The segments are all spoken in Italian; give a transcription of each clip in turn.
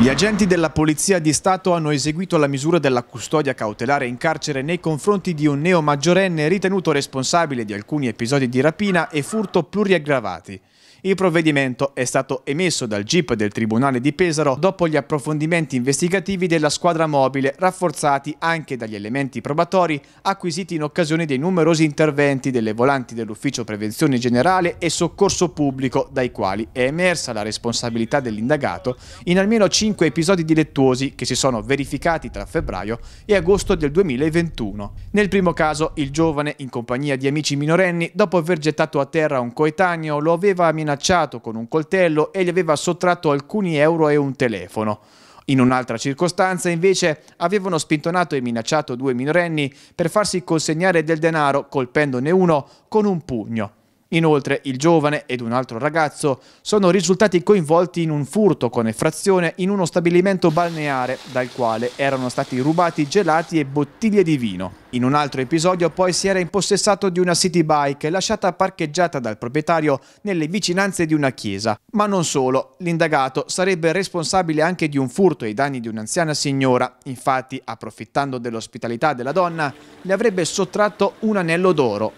Gli agenti della Polizia di Stato hanno eseguito la misura della custodia cautelare in carcere nei confronti di un neo maggiorenne ritenuto responsabile di alcuni episodi di rapina e furto pluriaggravati. Il provvedimento è stato emesso dal GIP del Tribunale di Pesaro dopo gli approfondimenti investigativi della squadra mobile, rafforzati anche dagli elementi probatori acquisiti in occasione dei numerosi interventi delle volanti dell'Ufficio Prevenzione Generale e Soccorso Pubblico, dai quali è emersa la responsabilità dell'indagato in almeno 5 5 episodi dilettuosi che si sono verificati tra febbraio e agosto del 2021. Nel primo caso, il giovane, in compagnia di amici minorenni, dopo aver gettato a terra un coetaneo, lo aveva minacciato con un coltello e gli aveva sottratto alcuni euro e un telefono. In un'altra circostanza, invece, avevano spintonato e minacciato due minorenni per farsi consegnare del denaro, colpendone uno con un pugno. Inoltre il giovane ed un altro ragazzo sono risultati coinvolti in un furto con effrazione in uno stabilimento balneare dal quale erano stati rubati gelati e bottiglie di vino. In un altro episodio poi si era impossessato di una city bike lasciata parcheggiata dal proprietario nelle vicinanze di una chiesa. Ma non solo, l'indagato sarebbe responsabile anche di un furto ai danni di un'anziana signora, infatti approfittando dell'ospitalità della donna le avrebbe sottratto un anello d'oro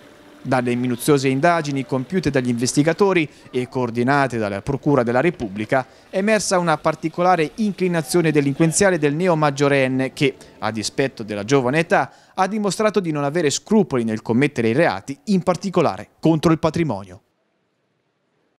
dalle minuziose indagini compiute dagli investigatori e coordinate dalla Procura della Repubblica è emersa una particolare inclinazione delinquenziale del neo maggiorenne che, a dispetto della giovane età, ha dimostrato di non avere scrupoli nel commettere i reati, in particolare contro il patrimonio.